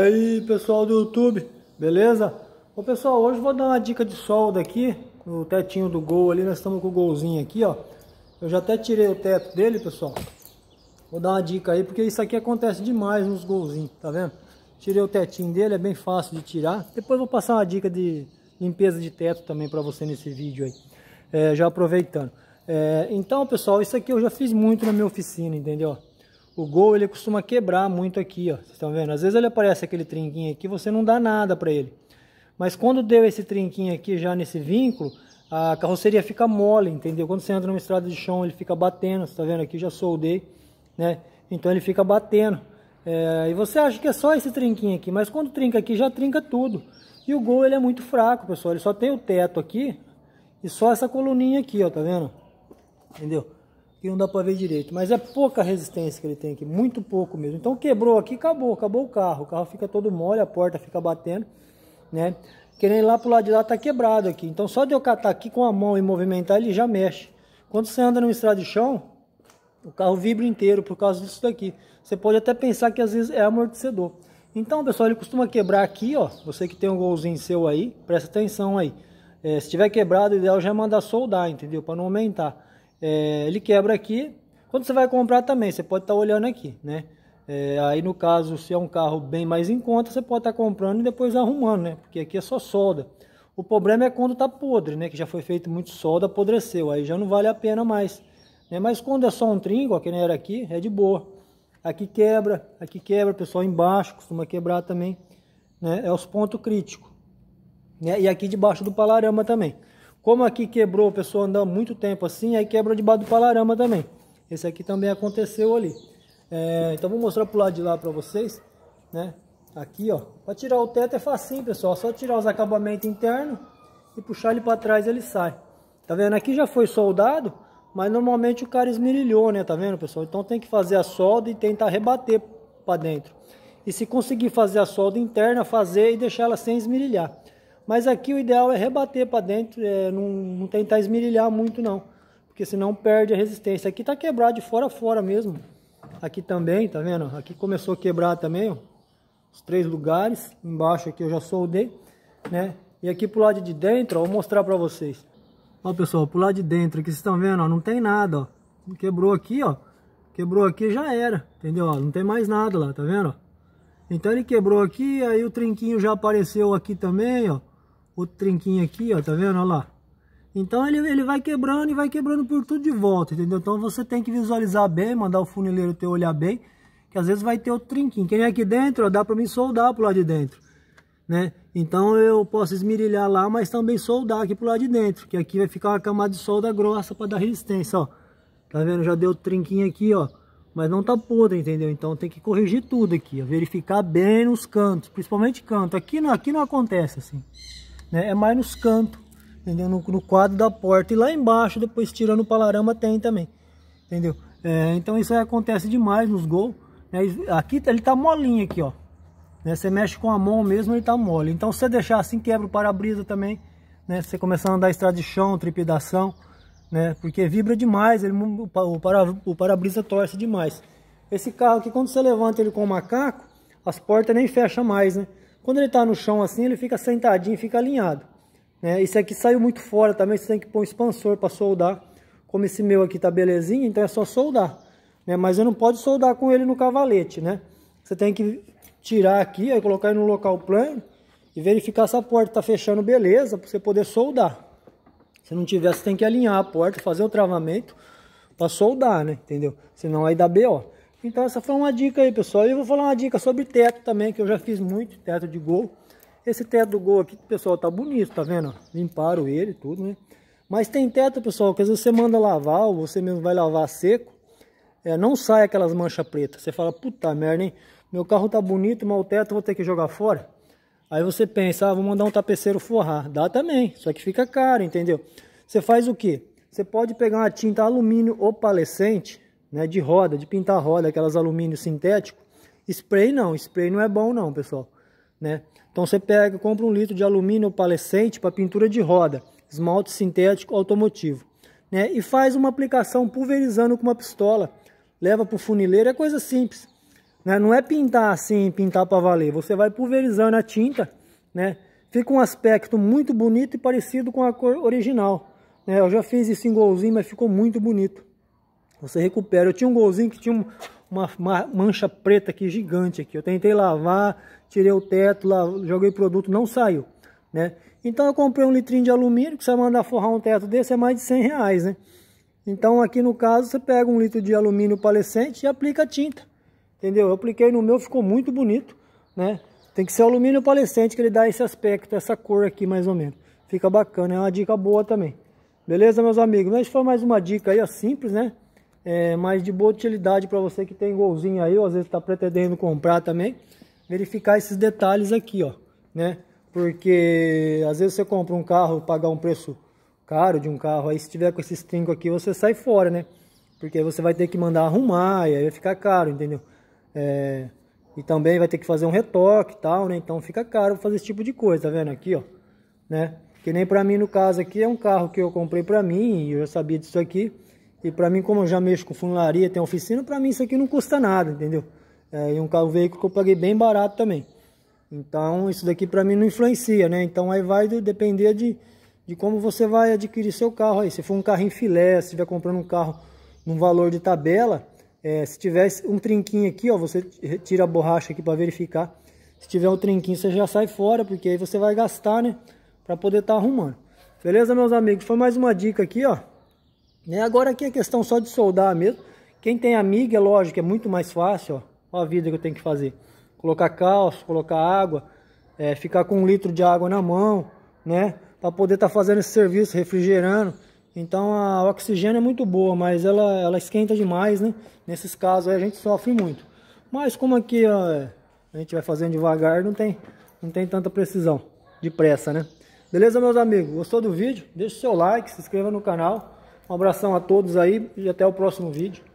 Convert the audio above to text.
aí pessoal do YouTube, beleza? Ô pessoal, hoje vou dar uma dica de solda aqui No tetinho do gol ali, nós estamos com o golzinho aqui, ó Eu já até tirei o teto dele, pessoal Vou dar uma dica aí, porque isso aqui acontece demais nos golzinhos, tá vendo? Tirei o tetinho dele, é bem fácil de tirar Depois vou passar uma dica de limpeza de teto também pra você nesse vídeo aí é, Já aproveitando é, Então pessoal, isso aqui eu já fiz muito na minha oficina, entendeu? O gol ele costuma quebrar muito aqui, ó. Vocês estão vendo? Às vezes ele aparece aquele trinquinho aqui, você não dá nada para ele. Mas quando deu esse trinquinho aqui já nesse vínculo, a carroceria fica mole, entendeu? Quando você entra numa estrada de chão, ele fica batendo, você tá vendo aqui, já soldei, né? Então ele fica batendo. É, e você acha que é só esse trinquinho aqui, mas quando trinca aqui, já trinca tudo. E o gol ele é muito fraco, pessoal, ele só tem o teto aqui e só essa coluninha aqui, ó, tá vendo? Entendeu? que não dá para ver direito. Mas é pouca resistência que ele tem aqui, muito pouco mesmo. Então quebrou aqui, acabou, acabou o carro. O carro fica todo mole, a porta fica batendo, né? Querendo ir lá pro lado de lá, tá quebrado aqui. Então só de eu catar aqui com a mão e movimentar, ele já mexe. Quando você anda numa estrada de chão, o carro vibra inteiro por causa disso daqui. Você pode até pensar que às vezes é amortecedor. Então, pessoal, ele costuma quebrar aqui, ó. Você que tem um golzinho seu aí, presta atenção aí. É, se tiver quebrado, o ideal já é mandar soldar, entendeu? Para não aumentar é, ele quebra aqui. Quando você vai comprar também, você pode estar tá olhando aqui, né? É, aí no caso, se é um carro bem mais em conta, você pode estar tá comprando e depois arrumando, né? Porque aqui é só solda. O problema é quando tá podre, né? Que já foi feito muito solda, apodreceu, aí já não vale a pena mais. Né? Mas quando é só um tringo, que nem era aqui, é de boa. Aqui quebra, aqui quebra, pessoal embaixo costuma quebrar também, né? É os pontos críticos. Né? E aqui debaixo do palarama também. Como aqui quebrou, o pessoal andando muito tempo assim, aí quebra debaixo do palarama também. Esse aqui também aconteceu ali. É, então vou mostrar pro lado de lá para vocês, né? Aqui, ó. Para tirar o teto é facinho, pessoal. Só tirar os acabamentos internos e puxar ele para trás ele sai. Tá vendo? Aqui já foi soldado, mas normalmente o cara esmerilhou, né? Tá vendo, pessoal? Então tem que fazer a solda e tentar rebater para dentro. E se conseguir fazer a solda interna, fazer e deixar ela sem esmerilhar. Mas aqui o ideal é rebater para dentro, é, não, não, tentar esmirilhar muito não, porque senão perde a resistência. Aqui tá quebrado de fora a fora mesmo. Aqui também, tá vendo? Aqui começou a quebrar também, ó. Os três lugares, embaixo aqui eu já soldei, né? E aqui pro lado de dentro, ó, vou mostrar para vocês. Ó, pessoal, pro lado de dentro aqui, vocês estão vendo, ó, não tem nada, ó. Quebrou aqui, ó. Quebrou aqui, já era, entendeu? Ó, não tem mais nada lá, tá vendo? Então ele quebrou aqui, aí o trinquinho já apareceu aqui também, ó outro trinquinho aqui, ó, tá vendo? Olha lá. Então ele, ele vai quebrando e vai quebrando por tudo de volta, entendeu? Então você tem que visualizar bem, mandar o funileiro teu olhar bem, que às vezes vai ter outro trinquinho. Quem é aqui dentro, ó, dá pra mim soldar pro lado de dentro, né? Então eu posso esmirilhar lá, mas também soldar aqui pro lado de dentro, que aqui vai ficar uma camada de solda grossa para dar resistência, ó. Tá vendo? Já deu trinquinho aqui, ó. Mas não tá podre, entendeu? Então tem que corrigir tudo aqui, ó, verificar bem nos cantos, principalmente canto. Aqui não, aqui não acontece assim né? É mais nos cantos, entendeu? No, no, quadro da porta e lá embaixo, depois tirando o palarama tem também, entendeu? É, então isso acontece demais nos gols, né? Aqui ele tá molinho aqui, ó. Né? Você mexe com a mão mesmo, ele tá mole. Então se você deixar assim, quebra o para-brisa também, né? Se você começar a andar estrada de chão, trepidação, né? Porque vibra demais, ele, o para-brisa para torce demais. Esse carro aqui, quando você levanta ele com o macaco, as portas nem fecham mais, né? Quando ele está no chão assim, ele fica sentadinho, fica alinhado. Né? Esse aqui saiu muito fora também, você tem que pôr um expansor para soldar. Como esse meu aqui tá belezinha, então é só soldar. Né? Mas eu não pode soldar com ele no cavalete, né? Você tem que tirar aqui, aí colocar ele no local plano e verificar se a porta está fechando beleza, para você poder soldar. Se não tiver, você tem que alinhar a porta, fazer o travamento para soldar, né? Entendeu? Senão aí dá BO. Então essa foi uma dica aí, pessoal. E eu vou falar uma dica sobre teto também, que eu já fiz muito, teto de gol. Esse teto do gol aqui, pessoal, tá bonito, tá vendo? Limparam ele tudo, né? Mas tem teto, pessoal, que às vezes você manda lavar, ou você mesmo vai lavar seco, é, não sai aquelas manchas pretas. Você fala, puta merda, hein? Meu carro tá bonito, mas o teto vou ter que jogar fora. Aí você pensa, ah, vou mandar um tapeceiro forrar. Dá também, só que fica caro, entendeu? Você faz o quê? Você pode pegar uma tinta alumínio opalescente, né, de roda, de pintar roda, aquelas alumínio sintético. Spray não, spray não é bom não, pessoal. Né? Então você pega, compra um litro de alumínio palescente para pintura de roda, esmalte sintético automotivo. Né? E faz uma aplicação pulverizando com uma pistola. Leva para o funileiro, é coisa simples. Né? Não é pintar assim, pintar para valer. Você vai pulverizando a tinta, né? fica um aspecto muito bonito e parecido com a cor original. Né? Eu já fiz isso em golzinho, mas ficou muito bonito. Você recupera. Eu tinha um golzinho que tinha uma mancha preta aqui gigante aqui. Eu tentei lavar, tirei o teto, joguei produto, não saiu, né? Então eu comprei um litrinho de alumínio, que você mandar forrar um teto desse é mais de 100 reais, né? Então aqui no caso você pega um litro de alumínio palescente e aplica tinta, entendeu? Eu apliquei no meu, ficou muito bonito, né? Tem que ser alumínio palescente que ele dá esse aspecto, essa cor aqui mais ou menos. Fica bacana, é uma dica boa também. Beleza, meus amigos? Mas foi mais uma dica aí, ó, simples, né? é, mas de boa utilidade para você que tem golzinho aí, ou às vezes está pretendendo comprar também, verificar esses detalhes aqui, ó, né? Porque às vezes você compra um carro, pagar um preço caro de um carro, aí se tiver com esses trincos aqui, você sai fora, né? Porque aí você vai ter que mandar arrumar, e aí vai ficar caro, entendeu? É, e também vai ter que fazer um retoque e tal, né? Então fica caro fazer esse tipo de coisa, tá vendo aqui, ó, né? Que nem pra mim, no caso aqui, é um carro que eu comprei pra mim, e eu já sabia disso aqui, e para mim, como eu já mexo com funilaria, tem oficina, para mim isso aqui não custa nada, entendeu? É, e um carro um veículo que eu paguei bem barato também. Então isso daqui para mim não influencia, né? Então aí vai depender de, de como você vai adquirir seu carro aí. Se for um carro em filé, se estiver comprando um carro num valor de tabela, é, se tiver um trinquinho aqui, ó, você tira a borracha aqui para verificar. Se tiver um trinquinho, você já sai fora, porque aí você vai gastar, né? Para poder estar tá arrumando. Beleza, meus amigos? Foi mais uma dica aqui, ó. Né? agora aqui é questão só de soldar mesmo. Quem tem amiga, é lógico, é muito mais fácil, ó. a vida que eu tenho que fazer. Colocar calço, colocar água, é, ficar com um litro de água na mão, né? Para poder estar tá fazendo esse serviço, refrigerando. Então a oxigênio é muito boa, mas ela, ela esquenta demais, né? Nesses casos aí a gente sofre muito. Mas como aqui ó, a gente vai fazendo devagar, não tem, não tem tanta precisão, depressa, né? Beleza, meus amigos? Gostou do vídeo? deixe seu like, se inscreva no canal. Um abração a todos aí e até o próximo vídeo.